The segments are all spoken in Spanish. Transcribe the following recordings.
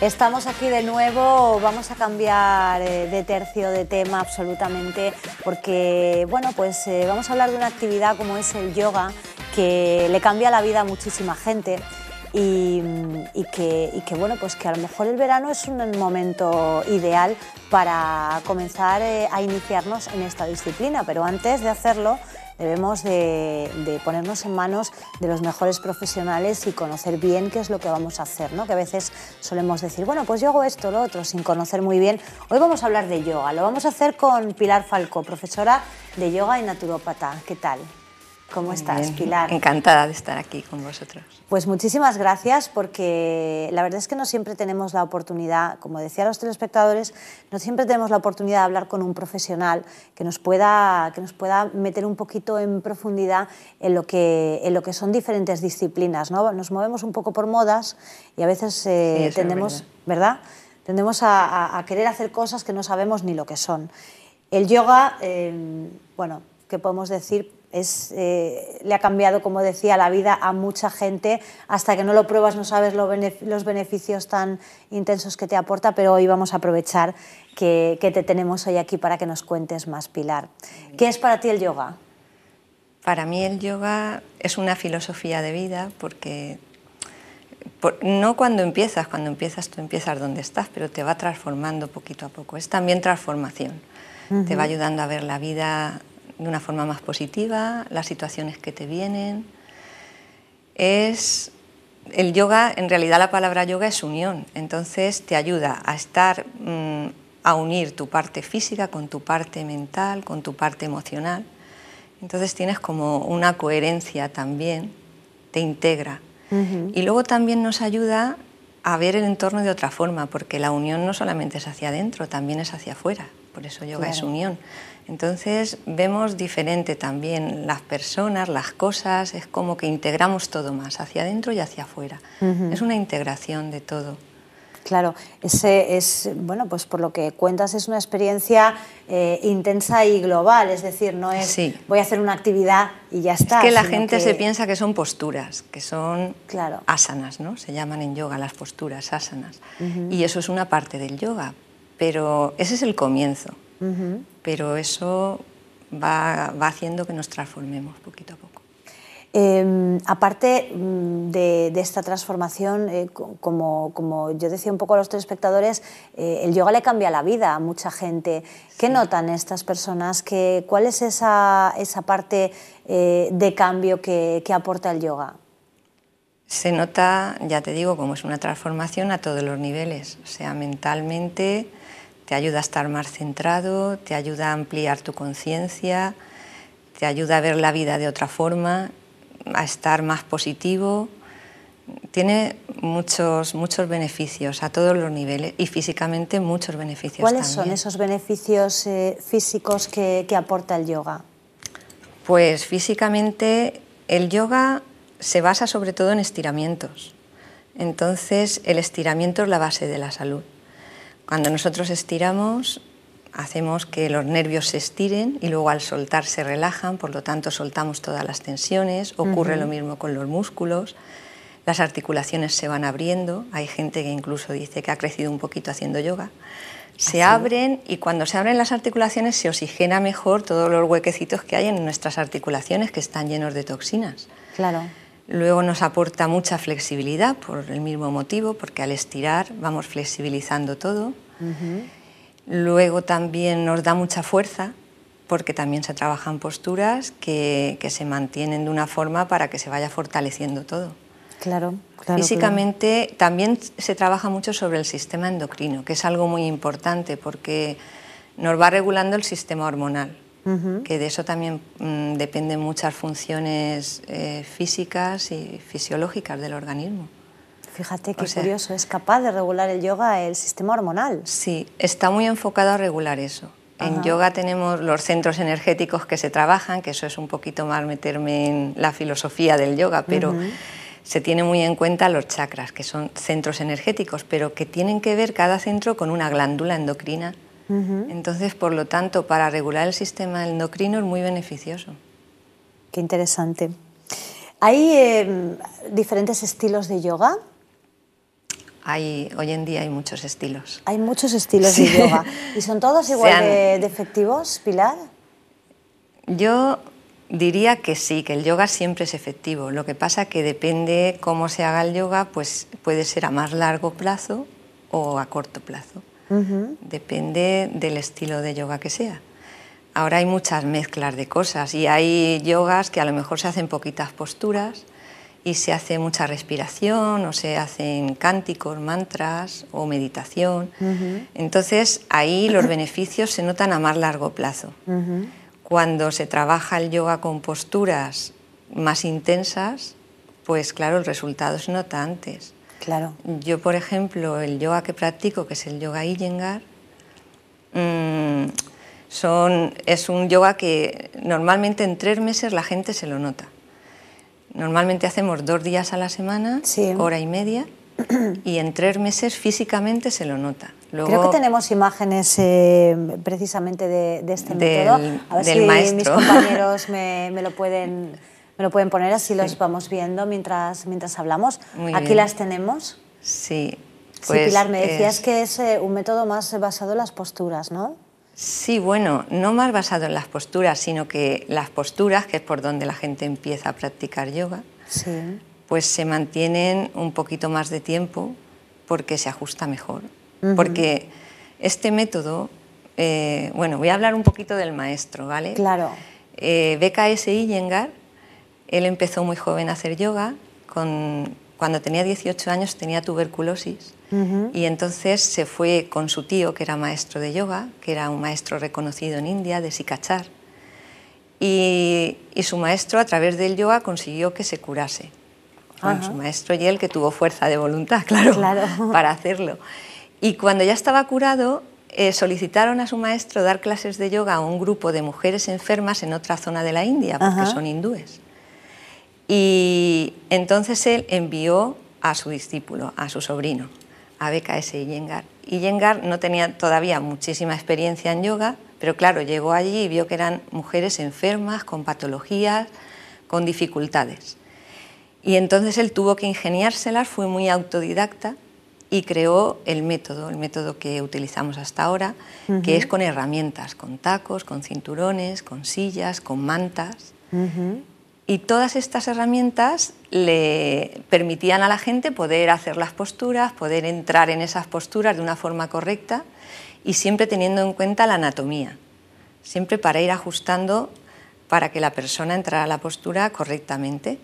Estamos aquí de nuevo, vamos a cambiar eh, de tercio de tema absolutamente porque, bueno, pues eh, vamos a hablar de una actividad como es el yoga que le cambia la vida a muchísima gente y, que, bueno, pues que a lo mejor el verano es un momento ideal para comenzar eh, a iniciarnos en esta disciplina, pero antes de hacerlo Debemos de, ponernos en manos de los mejores profesionales y conocer bien qué es lo que vamos a hacer, Que a veces solemos decir, bueno, pues yo hago esto, lo otro, sin conocer muy bien. Hoy vamos a hablar de yoga, lo vamos a hacer con Pilar Falco, profesora de yoga y naturópata. ¿Qué tal? ¿Cómo estás, Pilar? Encantada de estar aquí con vosotros. Pues muchísimas gracias porque la verdad es que no siempre tenemos la oportunidad, como decía los telespectadores, no siempre tenemos la oportunidad de hablar con un profesional que nos pueda, que nos pueda meter un poquito en profundidad en lo que, en lo que son diferentes disciplinas. ¿no? Nos movemos un poco por modas y a veces eh, tendemos, ¿verdad? tendemos a, querer hacer cosas que no sabemos ni lo que son. El yoga, eh, bueno, ¿qué podemos decir? Es, eh, le ha cambiado, como decía, la vida a mucha gente. Hasta que no lo pruebas no sabes los beneficios tan intensos que te aporta, pero hoy vamos a aprovechar que, te tenemos hoy aquí para que nos cuentes más, Pilar. ¿Qué es para ti el yoga? Para mí el yoga es una filosofía de vida porque no cuando empiezas, cuando empiezas tú empiezas donde estás, pero te va transformando poquito a poco. Es también transformación. Te va ayudando a ver la vida de una forma más positiva, las situaciones que te vienen. Es el yoga, en realidad la palabra yoga es unión, entonces te ayuda a estar, mm, a unir tu parte física con tu parte mental, con tu parte emocional. Entonces tienes como una coherencia también, te integra. Y luego también nos ayuda a ver el entorno de otra forma, porque la unión no solamente es hacia adentro, también es hacia afuera por eso yoga es unión. Entonces vemos diferente también las personas, las cosas, es como que integramos todo más, hacia adentro y hacia afuera. Es una integración de todo. Claro, ese es, bueno, pues por lo que cuentas es una experiencia eh, intensa y global, es decir, no es sí. voy a hacer una actividad y ya está. Es que la gente se piensa que son posturas, que son claro. asanas, ¿no? Se llaman en yoga las posturas asanas. Y eso es una parte del yoga, pero ese es el comienzo. Pero eso va, haciendo que nos transformemos poquito a poco. Em, aparte mm, de, esta transformación, eh, como, yo decía un poco a los telespectadores, espectadores, eh, el yoga le cambia la vida a mucha gente. ¿Qué notan estas personas? ¿Cuál es esa, parte eh, de cambio que, que, aporta el yoga? Se nota, ya te digo, como es una transformación a todos los niveles, o sea, mentalmente, te ayuda a estar más centrado, te ayuda a ampliar tu conciencia, te ayuda a ver la vida de otra forma, a estar más positivo. Tiene muchos, muchos beneficios a todos los niveles y físicamente muchos beneficios. ¿Cuáles son esos beneficios eh, físicos que aporta el yoga? Pues físicamente el yoga se basa sobre todo en estiramientos. Entonces el estiramiento es la base de la salud. Cuando nosotros estiramos, hacemos que los nervios se estiren y luego al soltar se relajan, por lo tanto soltamos todas las tensiones, ocurre lo mismo con los músculos, las articulaciones se van abriendo, hay gente que incluso dice que ha crecido un poquito haciendo yoga, se abren y cuando se abren las articulaciones se oxigena mejor todos los huequecitos que hay en nuestras articulaciones que están llenos de toxinas. Claro. Luego nos aporta mucha flexibilidad por el mismo motivo, porque al estirar vamos flexibilizando todo. Luego también nos da mucha fuerza, porque también se trabajan posturas que, se mantienen de una forma para que se vaya fortaleciendo todo. Claro, Físicamente también se trabaja mucho sobre el sistema endocrino, que es algo muy importante porque nos va regulando el sistema hormonal que de eso también mm, dependen muchas funciones eh, físicas y fisiológicas del organismo. Fíjate qué curioso, es capaz de regular el yoga el sistema hormonal. Sí, está muy enfocado a regular eso. En yoga tenemos los centros energéticos que se trabajan, que eso es un poquito más meterme en la filosofía del yoga, pero se tiene muy en cuenta los chakras, que son centros energéticos, pero que tienen que ver cada centro con una glándula endocrina entonces, por lo tanto, para regular el sistema endocrino es muy beneficioso. Qué interesante. ¿Hay em, diferentes estilos de yoga? Hay, hoy en día hay muchos estilos. Hay muchos estilos de yoga. ¿Y son todos igual de, de efectivos, Pilar? Yo diría que sí, que el yoga siempre es efectivo. Lo que pasa que depende cómo se haga el yoga, pues puede ser a más largo plazo o a corto plazo. Depende del estilo de yoga que sea. Ahora hay muchas mezclas de cosas y hay yogas que a lo mejor se hacen poquitas posturas y se hace mucha respiración o se hacen cánticos, mantras o meditación. Entonces ahí los beneficios se notan a más largo plazo. Cuando se trabaja el yoga con posturas más intensas, pues claro, el resultado se nota antes. Claro. Yo, por ejemplo, el yoga que practico, que es el yoga Iyengar, mm, son, es un yoga que normalmente en tres meses la gente se lo nota. Normalmente hacemos dos días a la semana, hora y media, y en tres meses físicamente se lo nota. Creo que tenemos imágenes eh, precisamente de, este método. A ver si mis compañeros me, lo pueden me lo pueden poner así, los vamos viendo mientras, mientras hablamos. Aquí las tenemos. Sí. Pues Pilar, me decías que es eh, un método más basado en las posturas, ¿no? Sí, bueno, no más basado en las posturas, sino que las posturas, que es por donde la gente empieza a practicar yoga, pues se mantienen un poquito más de tiempo porque se ajusta mejor. Porque este método, eh, bueno, voy a hablar un poquito del maestro, ¿vale? Claro. Eh, BKS él empezó muy joven a hacer yoga, con, cuando tenía 18 años tenía tuberculosis y entonces se fue con su tío, que era maestro de yoga, que era un maestro reconocido en India, de Sikachar, y, su maestro a través del yoga consiguió que se curase. Con su maestro y él que tuvo fuerza de voluntad, claro, para hacerlo. Y cuando ya estaba curado, eh, solicitaron a su maestro dar clases de yoga a un grupo de mujeres enfermas en otra zona de la India, porque son hindúes. Y entonces él envió a su discípulo, a su sobrino, a BKS Iyengar. Iyengar no tenía todavía muchísima experiencia en yoga, pero claro, llegó allí y vio que eran mujeres enfermas, con patologías, con dificultades. Y entonces él tuvo que ingeniárselas, fue muy autodidacta y creó el método, el método que utilizamos hasta ahora, que es con herramientas, con tacos, con cinturones, con sillas, con mantas. Y todas estas herramientas le permitían a la gente poder hacer las posturas, poder entrar en esas posturas de una forma correcta y siempre teniendo en cuenta la anatomía, siempre para ir ajustando para que la persona entrara a la postura correctamente.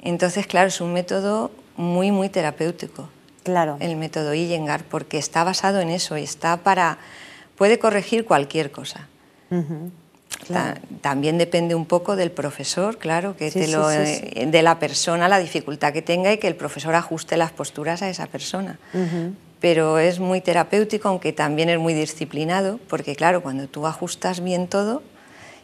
Entonces, claro, es un método muy, muy terapéutico. Claro. El método Iyengar, porque está basado en eso y está para. puede corregir cualquier cosa también depende un poco del profesor, claro, eh, de la persona, la dificultad que tenga y que el profesor ajuste las posturas a esa persona. Pero es muy terapéutico, aunque también es muy disciplinado, porque claro, cuando tú ajustas bien todo,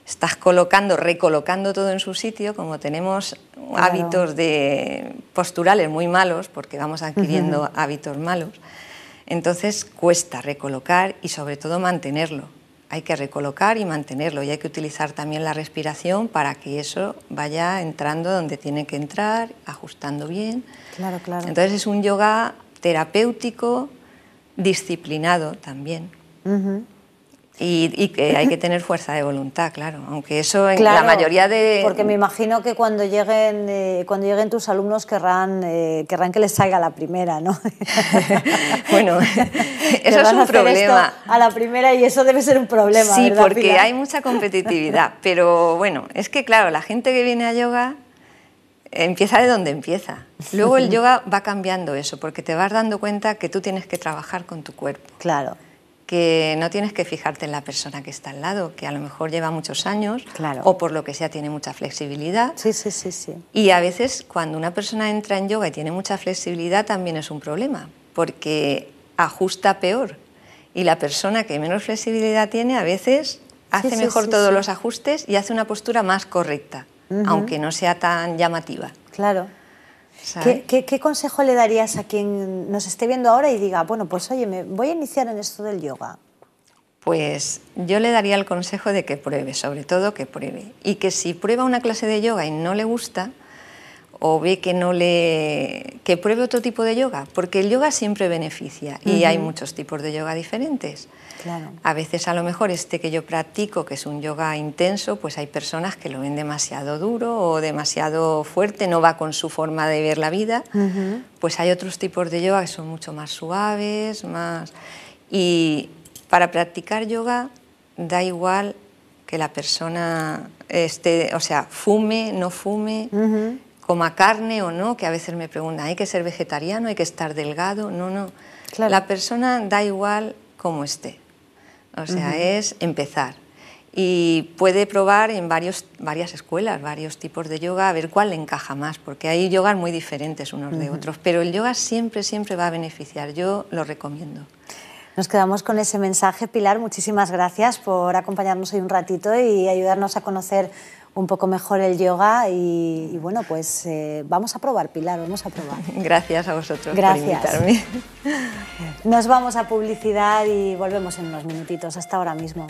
estás colocando, recolocando todo en su sitio, como tenemos hábitos de posturales muy malos, porque vamos adquiriendo hábitos malos, entonces cuesta recolocar y sobre todo mantenerlo hay que recolocar y mantenerlo y hay que utilizar también la respiración para que eso vaya entrando donde tiene que entrar, ajustando bien. Claro, claro. Entonces es un yoga terapéutico disciplinado también. Y, que hay que tener fuerza de voluntad, claro. Aunque eso en la mayoría de. Porque me imagino que cuando lleguen, eh, cuando lleguen tus alumnos querrán, eh, querrán que les salga la primera, ¿no? bueno, eso es un problema. A la primera y eso debe ser un problema. Sí, porque hay mucha competitividad. Pero bueno, es que claro, la gente que viene a yoga empieza de donde empieza. Luego el yoga va cambiando eso, porque te vas dando cuenta que tú tienes que trabajar con tu cuerpo. Claro que no tienes que fijarte en la persona que está al lado, que a lo mejor lleva muchos años o por lo que sea tiene mucha flexibilidad. Sí, sí, sí, sí. Y a veces cuando una persona entra en yoga y tiene mucha flexibilidad también es un problema, porque ajusta peor. Y la persona que menos flexibilidad tiene a veces hace mejor todos los ajustes y hace una postura más correcta, aunque no sea tan llamativa. Claro. ¿Qué, consejo le darías a quien nos esté viendo ahora y diga, bueno, pues oye, me voy a iniciar en esto del yoga? Pues yo le daría el consejo de que pruebe, sobre todo que pruebe. Y que si prueba una clase de yoga y no le gusta, o ve que no le que pruebe otro tipo de yoga, porque el yoga siempre beneficia y hay muchos tipos de yoga diferentes. A veces a lo mejor este que yo practico, que es un yoga intenso, pues hay personas que lo ven demasiado duro o demasiado fuerte, no va con su forma de ver la vida. Pues hay otros tipos de yoga que son mucho más suaves, más y para practicar yoga da igual que la persona esté, o sea, fume, no fume coma carne o no, que a veces me preguntan, ¿hay que ser vegetariano? ¿Hay que estar delgado? No, no. La persona da igual cómo esté. O sea, es empezar. Y puede probar en varios, varias escuelas, varios tipos de yoga, a ver cuál le encaja más, porque hay yogas muy diferentes unos de otros, pero el yoga siempre, siempre va a beneficiar, yo lo recomiendo. Nos quedamos con ese mensaje. Pilar, muchísimas gracias por acompañarnos hoy un ratito y ayudarnos a conocer un poco mejor el yoga y, bueno, pues eh, vamos a probar, Pilar, vamos a probar. Gracias a vosotros Gracias. por invitarme. Nos vamos a publicidad y volvemos en unos minutitos, hasta ahora mismo.